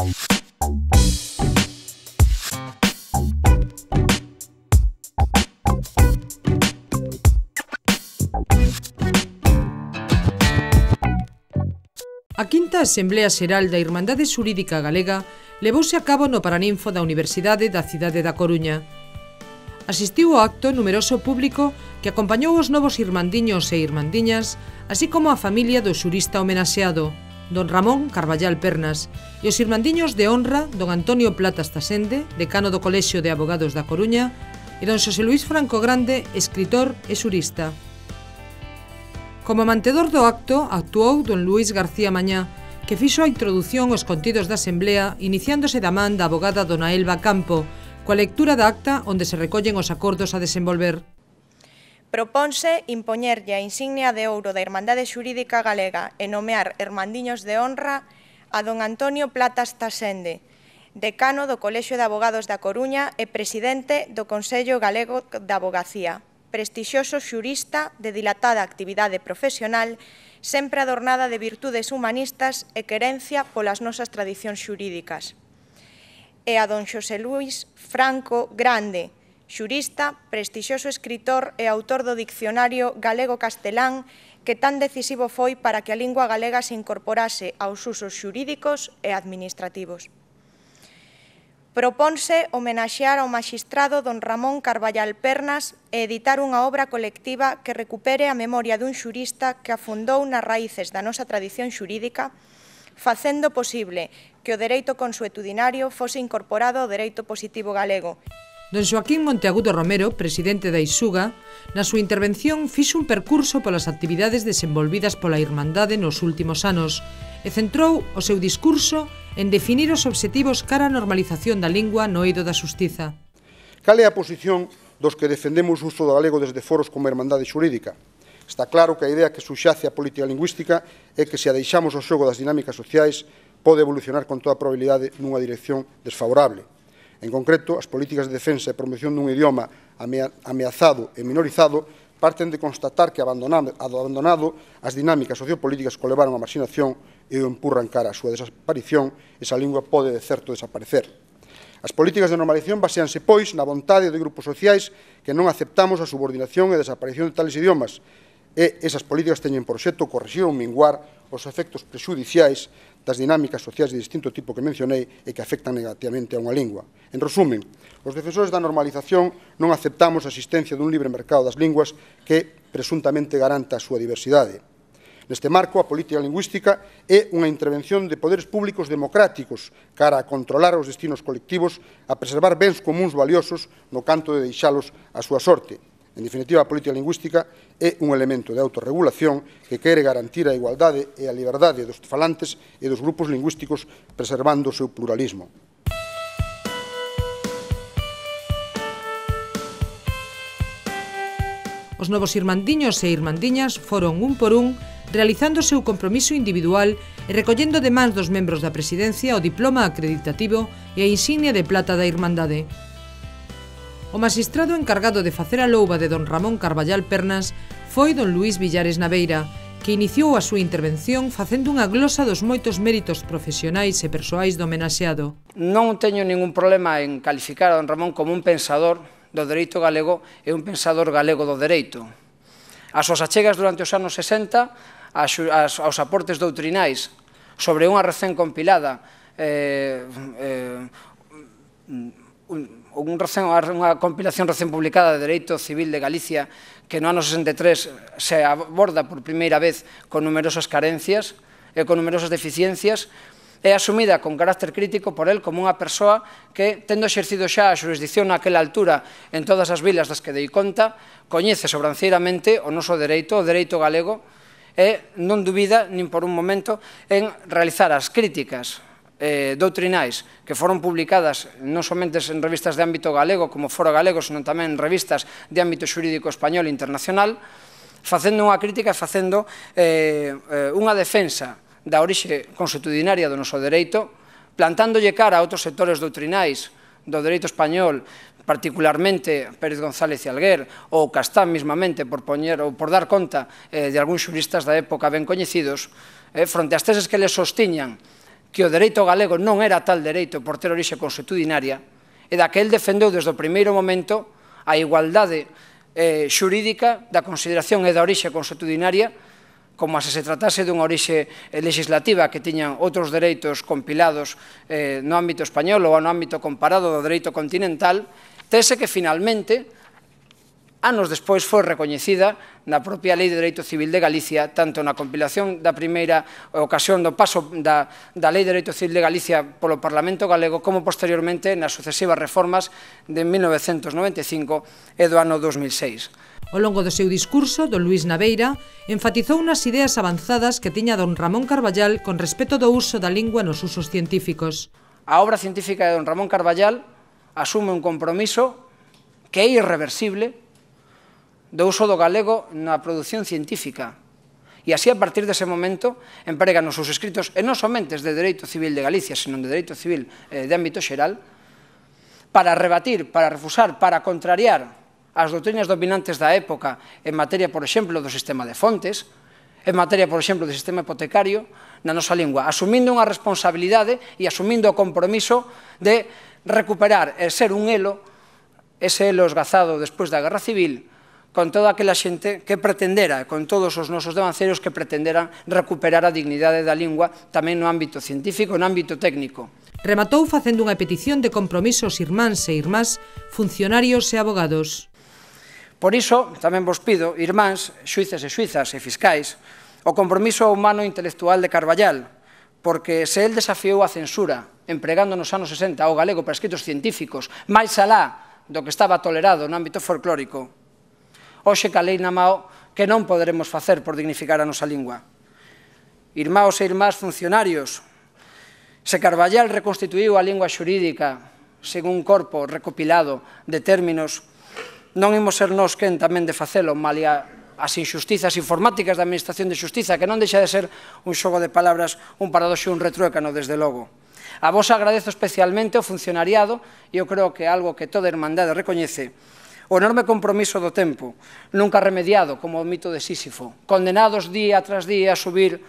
A quinta Asamblea Xeral da Irmandade Xurídica Galega levouse a cabo no Paraninfo da Universidade da cidade da Coruña. Asistiu ao acto numeroso público que acompañou os novos irmandiños e irmandiñas, así como a familia do xurista homenaxeado don Ramón Carballal Pernas, e os irmandiños de honra don Antonio Plata Stasende, decano do Colexio de Abogados da Coruña, e don Xosé Luis Franco Grande, escritor e xurista. Como mantedor do acto actuou don Luis García Mañá, que fixo a introdución aos contidos da Asamblea iniciándose da man da abogada dona Elba Campo, coa lectura da acta onde se recollen os acordos a desenvolver. Proponse impoñerlle a insignia de ouro da Irmandade Xurídica Galega e nomear Hermandiños de Honra a don Antonio Platas Tasende, decano do Colexio de Abogados da Coruña e presidente do Consello Galego da Abogacía, prestixioso xurista de dilatada actividade profesional, sempre adornada de virtudes humanistas e querencia polas nosas tradicións xurídicas. E a don Xosé Luis Franco Grande, xurista, prestixioso escritor e autor do Diccionario Galego-Castelán, que tan decisivo foi para que a lingua galega se incorporase aos usos xurídicos e administrativos. Proponse homenaxear ao magistrado don Ramón Carballal Pernas e editar unha obra colectiva que recupere a memoria dun xurista que afundou nas raíces da nosa tradición xurídica, facendo posible que o dereito consuetudinario fose incorporado ao dereito positivo galego. Don Joaquín Monteagudo Romero, presidente da Isuga, na súa intervención fixo un percurso polas actividades desenvolvidas pola Irmandade nos últimos anos e centrou o seu discurso en definir os obxectivos cara a normalización da lingua no eido da xustiza. Cal é a posición dos que defendemos o uso do galego desde foros como a Irmandade Xurídica? Está claro que a idea que suxace a política lingüística é que se a deixamos ao xogo das dinámicas sociais pode evolucionar con toda probabilidade nunha dirección desfavorable En concreto, as políticas de defensa e promoción dun idioma ameazado e minorizado parten de constatar que abandonado as dinámicas sociopolíticas que levaron a marxinación e o empurran cara a súa desaparición, esa lingua pode de certo desaparecer. As políticas de normalización baseanse, pois, na vontade de grupos sociais que non aceptamos a subordinación e desaparición de tales idiomas, e esas políticas teñen por xeto corregir ou minguar os efectos prexudiciais das dinámicas sociais de distinto tipo que mencionei e que afectan negativamente a unha lingua. En resumen, os defensores da normalización non aceptamos a existencia dun libre mercado das linguas que presuntamente garanta a súa diversidade. Neste marco, a política lingüística é unha intervención de poderes públicos democráticos cara a controlar os destinos colectivos, a preservar bens comuns valiosos no canto de deixalos á súa sorte, En definitiva, a política lingüística é un elemento de autorregulación que quere garantir a igualdade e a liberdade dos falantes e dos grupos lingüísticos preservando o seu pluralismo. Os novos irmandiños e irmandiñas foron un por un realizando o seu compromiso individual e recollendo de mans dos membros da presidencia o diploma acreditativo e a insignia de plata da Irmandade, O magistrado encargado de facer a louba de don Ramón Carballal Pernas foi don Luís Villares Naveira, que iniciou a súa intervención facendo unha glosa dos moitos méritos profesionais e persoais do homenaxeado. Non teño ningún problema en calificar a don Ramón como un pensador do dereito galego e un pensador galego do dereito. As súas achegas durante os anos 60 aos aportes doutrinais sobre unha recén compilada eh, eh, un, un recén, unha compilación recén publicada de Dereito Civil de Galicia que no ano 63 se aborda por primeira vez con numerosas carencias e con numerosas deficiencias, é asumida con carácter crítico por el como unha persoa que, tendo exercido xa a xurisdicción naquela altura en todas as vilas das que dei conta, coñece sobranceiramente o noso dereito, o dereito galego, e non dubida, nin por un momento, en realizar as críticas eh, doutrinais que foron publicadas non somente en revistas de ámbito galego como Foro Galego, senón tamén en revistas de ámbito xurídico español e internacional, facendo unha crítica, e facendo eh, eh unha defensa da orixe constitucionaria do noso dereito, plantándolle cara a outros sectores doutrinais do dereito español, particularmente Pérez González e Alguer ou Castán mismamente por poñer ou por dar conta eh, de algúns xuristas da época ben coñecidos, eh, fronte ás teses que les sostiñan que o dereito galego non era tal dereito por ter orixe consuetudinaria, e daquel defendeu desde o primeiro momento a igualdade eh, xurídica da consideración e da orixe consuetudinaria como se se tratase dunha orixe eh, legislativa que tiñan outros dereitos compilados eh, no ámbito español ou no ámbito comparado do dereito continental, tese que finalmente anos despois foi recoñecida na propia Lei de Dereito Civil de Galicia, tanto na compilación da primeira ocasión do paso da, da Lei de Dereito Civil de Galicia polo Parlamento Galego, como posteriormente nas sucesivas reformas de 1995 e do ano 2006. Ao longo do seu discurso, don Luis Naveira enfatizou nas ideas avanzadas que tiña don Ramón Carballal con respecto do uso da lingua nos usos científicos. A obra científica de don Ramón Carballal asume un compromiso que é irreversible do uso do galego na produción científica. E así, a partir dese momento, emprega os seus escritos, e non somente de Dereito Civil de Galicia, senón de Dereito Civil eh, de ámbito xeral, para rebatir, para refusar, para contrariar as doutrinas dominantes da época en materia, por exemplo, do sistema de fontes, en materia, por exemplo, do sistema hipotecario na nosa lingua, asumindo unha responsabilidade e asumindo o compromiso de recuperar e ser un elo, ese elo esgazado despois da Guerra Civil, con toda aquela xente que pretendera, con todos os nosos devanceros que pretenderan recuperar a dignidade da lingua tamén no ámbito científico no ámbito técnico. Rematou facendo unha petición de compromisos irmáns e irmás, funcionarios e abogados. Por iso, tamén vos pido, irmáns, xuices e xuizas e fiscais, o compromiso humano intelectual de Carballal, porque se el desafiou a censura, empregando nos anos 60 ao galego para escritos científicos, máis alá do que estaba tolerado no ámbito folclórico, Oxe que a lei na mao que non poderemos facer por dignificar a nosa lingua. Irmaos e irmás funcionarios, se Carballal reconstituiu a lingua xurídica según un corpo recopilado de términos, non imos ser nós quen tamén de facelo, malia as injustizas informáticas da Administración de Xustiza, que non deixa de ser un xogo de palabras, un paradoxo e un retruécano, desde logo. A vos agradezo especialmente o funcionariado e eu creo que algo que toda a Irmandade recoñece o enorme compromiso do tempo, nunca remediado como o mito de Sísifo, condenados día tras día a subir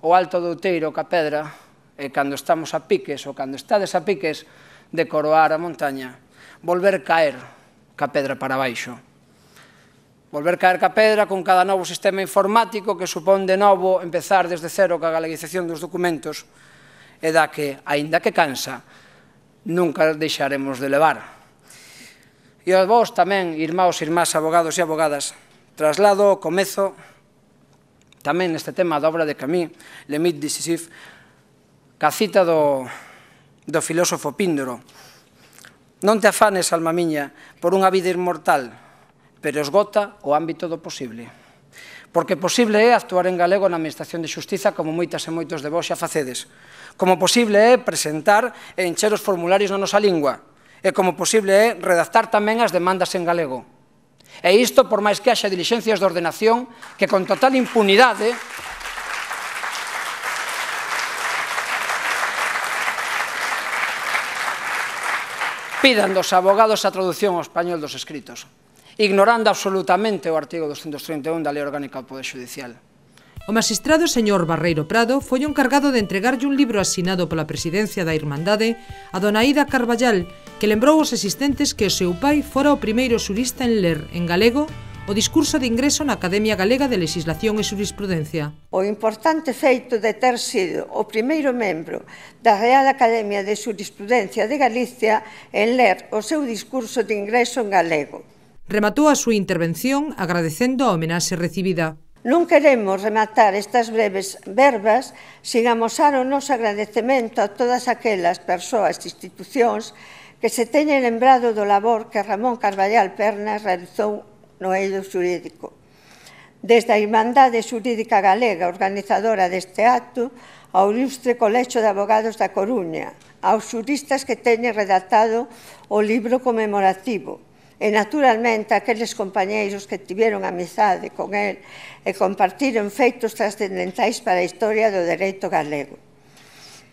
o alto do Teiro ca pedra, e cando estamos a piques ou cando estades a piques de coroar a montaña, volver caer ca pedra para baixo. Volver caer ca pedra con cada novo sistema informático que supón de novo empezar desde cero ca galeguización dos documentos e da que, aínda que cansa, nunca deixaremos de levar E a vós tamén, irmãos, e irmás, abogados e abogadas, traslado o comezo tamén neste tema da obra de Camus, Le Mit Decisif, ca cita do, do filósofo Píndoro. Non te afanes, alma miña, por unha vida inmortal, pero esgota o ámbito do posible. Porque posible é actuar en galego na Administración de Xustiza como moitas e moitos de vos xa facedes. Como posible é presentar e encher os formularios na nosa lingua, e como posible é redactar tamén as demandas en galego. E isto por máis que haxa dilixencias de ordenación que con total impunidade pidan dos abogados a traducción ao español dos escritos, ignorando absolutamente o artigo 231 da Lei Orgánica do Poder Judicial. O magistrado señor Barreiro Prado foi encargado de entregarlle un libro asinado pola presidencia da Irmandade a dona Ida Carballal que lembrou os existentes que o seu pai fora o primeiro xurista en ler en galego o discurso de ingreso na Academia Galega de Legislación e Jurisprudencia. O importante feito de ter sido o primeiro membro da Real Academia de Jurisprudencia de Galicia en ler o seu discurso de ingreso en galego. Rematou a súa intervención agradecendo a homenaxe recibida. Non queremos rematar estas breves verbas sin amosar o noso agradecemento a todas aquelas persoas e institucións que se teña lembrado do labor que Ramón Carballal Pernas realizou no eido xurídico. Desde a Irmandade Xurídica Galega, organizadora deste acto, ao ilustre Colexo de Abogados da Coruña, aos xuristas que teñen redactado o libro conmemorativo, e naturalmente aqueles compañeiros que tiveron amizade con el e compartiron feitos trascendentais para a historia do dereito galego.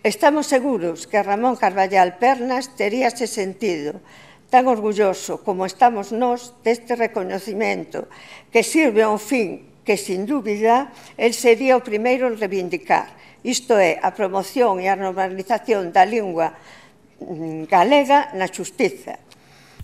Estamos seguros que Ramón Carballal Pernas ese sentido tan orgulloso como estamos nós deste recoñecimento que sirve a un fin que, sin dúbida, el sería o primeiro en reivindicar, isto é, a promoción e a normalización da lingua mm, galega na xustiza,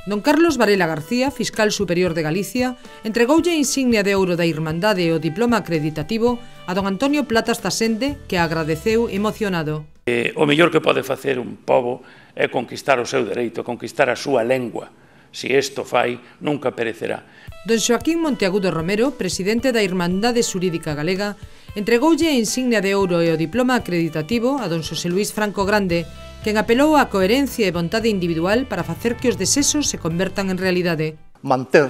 Don Carlos Varela García, fiscal superior de Galicia, entregoulle a insignia de ouro da Irmandade e o diploma acreditativo a don Antonio Platas Tasende, que agradeceu emocionado. Eh, o mellor que pode facer un pobo é conquistar o seu dereito, conquistar a súa lengua. Si isto fai, nunca perecerá. Don Joaquín Monteagudo Romero, presidente da Irmandade Xurídica Galega, entregoulle a insignia de ouro e o diploma acreditativo a don José Luis Franco Grande, quen apelou á coherencia e vontade individual para facer que os desesos se convertan en realidade. Manter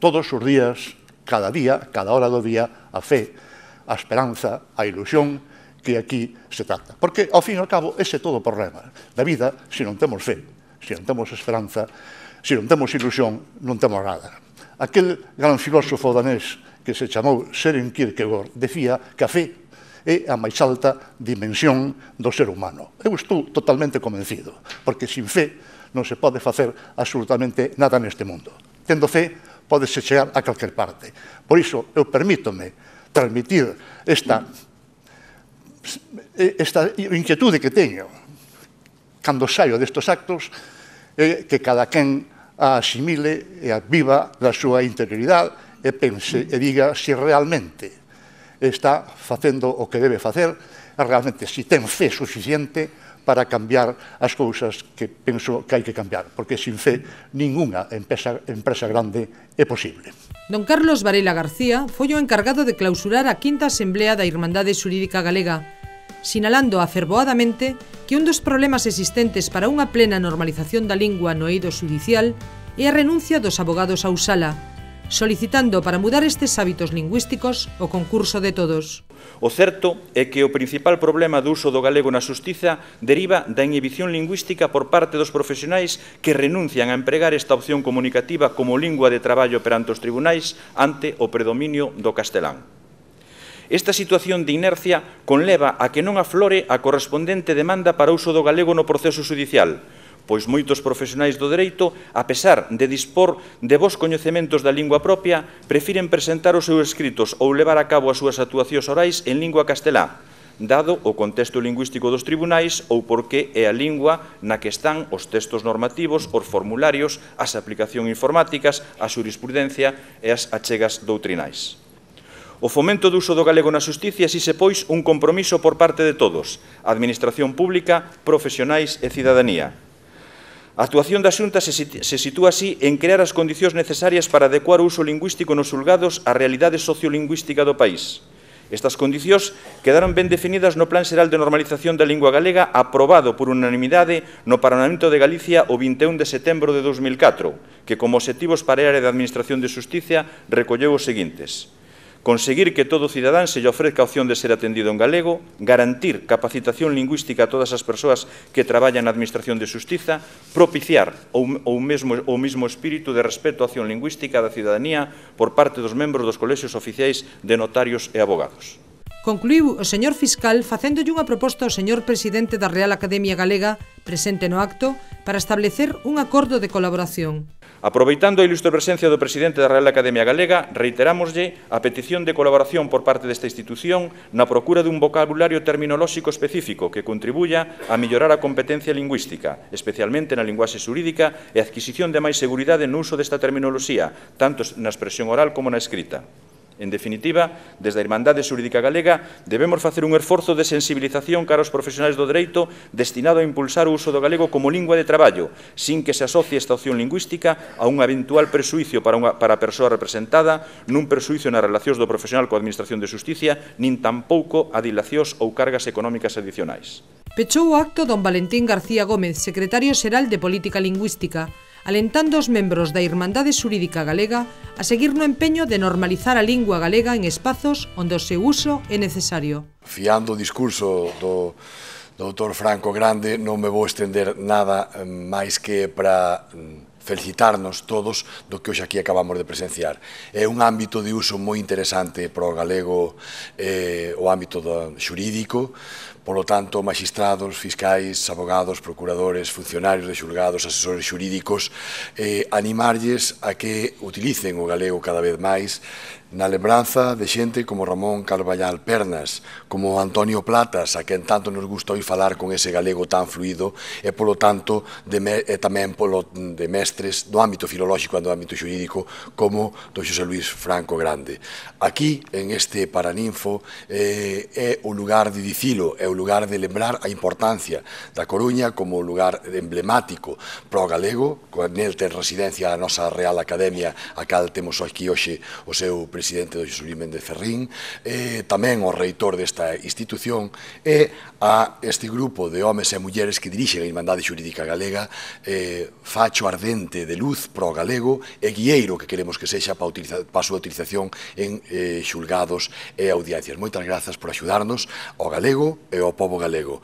todos os días, cada día, cada hora do día, a fe, a esperanza, a ilusión que aquí se trata. Porque, ao fin e ao cabo, ese é todo o problema da vida se non temos fe, se non temos esperanza, se non temos ilusión, non temos nada. Aquel gran filósofo danés que se chamou Søren Kierkegaard decía que a fe é a máis alta dimensión do ser humano. Eu estou totalmente convencido, porque sin fé non se pode facer absolutamente nada neste mundo. Tendo fé, podese chegar a calquer parte. Por iso, eu permítome transmitir esta, esta inquietude que teño cando saio destes actos, é que cada quen a asimile e a viva da súa interioridade e pense e diga se realmente está facendo o que debe facer, realmente si ten fe suficiente para cambiar as cousas que penso que hai que cambiar, porque sin fe ninguna empresa, empresa grande é posible. Don Carlos Varela García foi o encargado de clausurar a quinta asemblea da Irmandade Xurídica Galega, sinalando aferboadamente que un dos problemas existentes para unha plena normalización da lingua no eido judicial é a renuncia dos abogados a usala, solicitando para mudar estes hábitos lingüísticos o concurso de todos. O certo é que o principal problema do uso do galego na xustiza deriva da inhibición lingüística por parte dos profesionais que renuncian a empregar esta opción comunicativa como lingua de traballo perante os tribunais ante o predominio do castelán. Esta situación de inercia conleva a que non aflore a correspondente demanda para uso do galego no proceso judicial, pois moitos profesionais do dereito, a pesar de dispor de vos coñecementos da lingua propia, prefiren presentar os seus escritos ou levar a cabo as súas actuacións orais en lingua castelá, dado o contexto lingüístico dos tribunais ou porque é a lingua na que están os textos normativos, os formularios, as aplicacións informáticas, a jurisprudencia e as achegas doutrinais. O fomento do uso do galego na justicia xise pois un compromiso por parte de todos, administración pública, profesionais e cidadanía. A actuación da Xunta se sitúa así en crear as condicións necesarias para adecuar o uso lingüístico nos julgados á realidade sociolingüística do país. Estas condicións quedaron ben definidas no Plan Xeral de Normalización da Lingua Galega aprobado por unanimidade no Parlamento de Galicia o 21 de setembro de 2004, que como objetivos para a área de Administración de Justicia recolleu os seguintes conseguir que todo cidadán se lle ofrezca a opción de ser atendido en galego, garantir capacitación lingüística a todas as persoas que traballan na Administración de Justiza, propiciar o mesmo, o mesmo espírito de respeto á acción lingüística da cidadanía por parte dos membros dos colexios oficiais de notarios e abogados. Concluiu o señor fiscal facéndolle unha proposta ao señor presidente da Real Academia Galega presente no acto para establecer un acordo de colaboración. Aproveitando a ilustre presencia do presidente da Real Academia Galega, reiterámoslle a petición de colaboración por parte desta institución na procura dun vocabulario terminolóxico específico que contribuya a mellorar a competencia lingüística, especialmente na linguaxe xurídica e adquisición de máis seguridade no uso desta terminoloxía, tanto na expresión oral como na escrita. En definitiva, desde a Irmandade Xurídica Galega debemos facer un esforzo de sensibilización cara aos profesionais do dereito destinado a impulsar o uso do galego como lingua de traballo, sin que se asocie esta opción lingüística a un eventual presuicio para, unha, para a persoa representada, nun presuicio nas relacións do profesional coa Administración de Justicia, nin tampouco a dilacións ou cargas económicas adicionais. Pechou o acto don Valentín García Gómez, secretario xeral de Política Lingüística, alentando os membros da Irmandade Xurídica Galega a seguir no empeño de normalizar a lingua galega en espazos onde o seu uso é necesario. Fiando o discurso do doutor Franco Grande non me vou estender nada eh, máis que para mm, felicitarnos todos do que hoxe aquí acabamos de presenciar. É un ámbito de uso moi interesante para o galego eh, o ámbito do, xurídico, Polo tanto, magistrados, fiscais, abogados, procuradores, funcionarios de xulgados, asesores xurídicos, eh, animarlles a que utilicen o galego cada vez máis na lembranza de xente como Ramón Carballal Pernas, como Antonio Platas, a quen tanto nos gusta hoy falar con ese galego tan fluido, e polo tanto de, e tamén polo, de mestres do ámbito filolóxico e do ámbito xurídico como do Xosé Luís Franco Grande. Aquí, en este Paraninfo, eh, é o lugar de dicilo, é o lugar de lembrar a importancia da Coruña como lugar emblemático pro galego, el ten residencia a nosa Real Academia, a cal temos aquí hoxe o seu presidente do Xosé Méndez Ferrín, e tamén o reitor desta institución, e a este grupo de homes e mulleres que dirixen a Irmandade Xurídica Galega, eh, facho ardente de luz pro galego e guieiro que queremos que sexa para, utilizar, para a súa utilización en eh, xulgados e audiencias. Moitas grazas por axudarnos ao galego e o povo galego.